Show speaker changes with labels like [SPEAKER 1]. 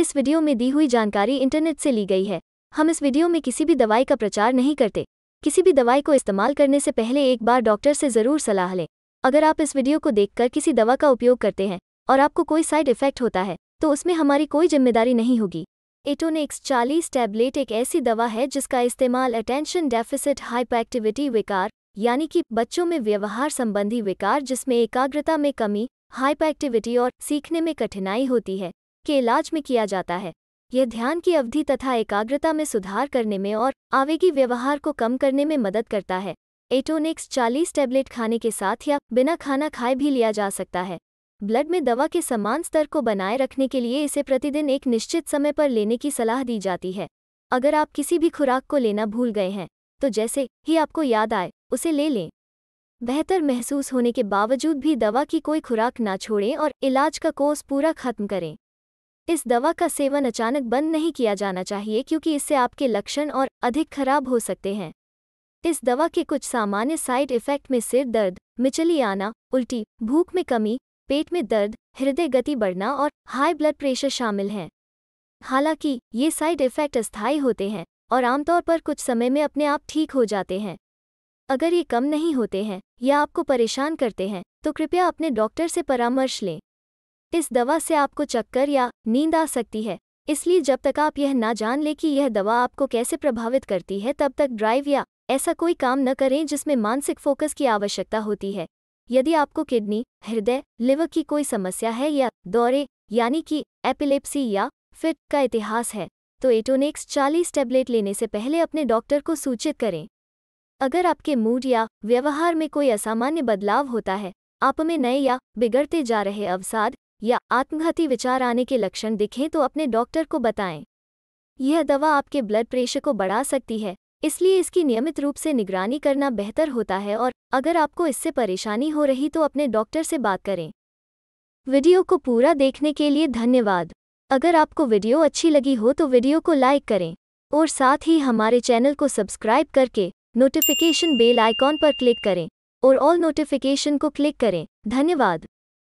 [SPEAKER 1] इस वीडियो में दी हुई जानकारी इंटरनेट से ली गई है हम इस वीडियो में किसी भी दवाई का प्रचार नहीं करते किसी भी दवाई को इस्तेमाल करने से पहले एक बार डॉक्टर से ज़रूर सलाह लें अगर आप इस वीडियो को देखकर किसी दवा का उपयोग करते हैं और आपको कोई साइड इफेक्ट होता है तो उसमें हमारी कोई जिम्मेदारी नहीं होगी एटोनिक्स चालीस टैबलेट एक ऐसी दवा है जिसका इस्तेमाल अटेंशन डेफिसिट हाइपोएक्टिविटी विकार यानी कि बच्चों में व्यवहार संबंधी विकार जिसमें एकाग्रता में कमी हाइपोएक्टिविटी और सीखने में कठिनाई होती है के इलाज में किया जाता है यह ध्यान की अवधि तथा एकाग्रता में सुधार करने में और आवेगी व्यवहार को कम करने में मदद करता है एटोनिक्स चालीस टैबलेट खाने के साथ या बिना खाना खाए भी लिया जा सकता है ब्लड में दवा के समान स्तर को बनाए रखने के लिए इसे प्रतिदिन एक निश्चित समय पर लेने की सलाह दी जाती है अगर आप किसी भी खुराक को लेना भूल गए हैं तो जैसे ही आपको याद आए उसे ले लें बेहतर महसूस होने के बावजूद भी दवा की कोई खुराक ना छोड़ें और इलाज का कोर्स पूरा खत्म करें इस दवा का सेवन अचानक बंद नहीं किया जाना चाहिए क्योंकि इससे आपके लक्षण और अधिक खराब हो सकते हैं इस दवा के कुछ सामान्य साइड इफ़ेक्ट में सिर दर्द मिचली आना उल्टी भूख में कमी पेट में दर्द हृदय गति बढ़ना और हाई ब्लड प्रेशर शामिल हैं हालांकि ये साइड इफ़ेक्ट अस्थायी होते हैं और आमतौर पर कुछ समय में अपने आप ठीक हो जाते हैं अगर ये कम नहीं होते हैं या आपको परेशान करते हैं तो कृपया अपने डॉक्टर से परामर्श लें इस दवा से आपको चक्कर या नींद आ सकती है इसलिए जब तक आप यह ना जान लें कि यह दवा आपको कैसे प्रभावित करती है तब तक ड्राइव या ऐसा कोई काम न करें जिसमें मानसिक फोकस की आवश्यकता होती है यदि आपको किडनी हृदय लिवर की कोई समस्या है या दौरे यानी कि एपिलेप्सी या फिट का इतिहास है तो एटोनेक्स चालीस टैबलेट लेने से पहले अपने डॉक्टर को सूचित करें अगर आपके मूड या व्यवहार में कोई असामान्य बदलाव होता है आप में नए या बिगड़ते जा रहे अवसाद या आत्मघाती विचार आने के लक्षण दिखें तो अपने डॉक्टर को बताएं यह दवा आपके ब्लड प्रेशर को बढ़ा सकती है इसलिए इसकी नियमित रूप से निगरानी करना बेहतर होता है और अगर आपको इससे परेशानी हो रही तो अपने डॉक्टर से बात करें वीडियो को पूरा देखने के लिए धन्यवाद अगर आपको वीडियो अच्छी लगी हो तो वीडियो को लाइक करें और साथ ही हमारे चैनल को सब्सक्राइब करके नोटिफिकेशन बेल आइकॉन पर क्लिक करें और ऑल नोटिफिकेशन को क्लिक करें धन्यवाद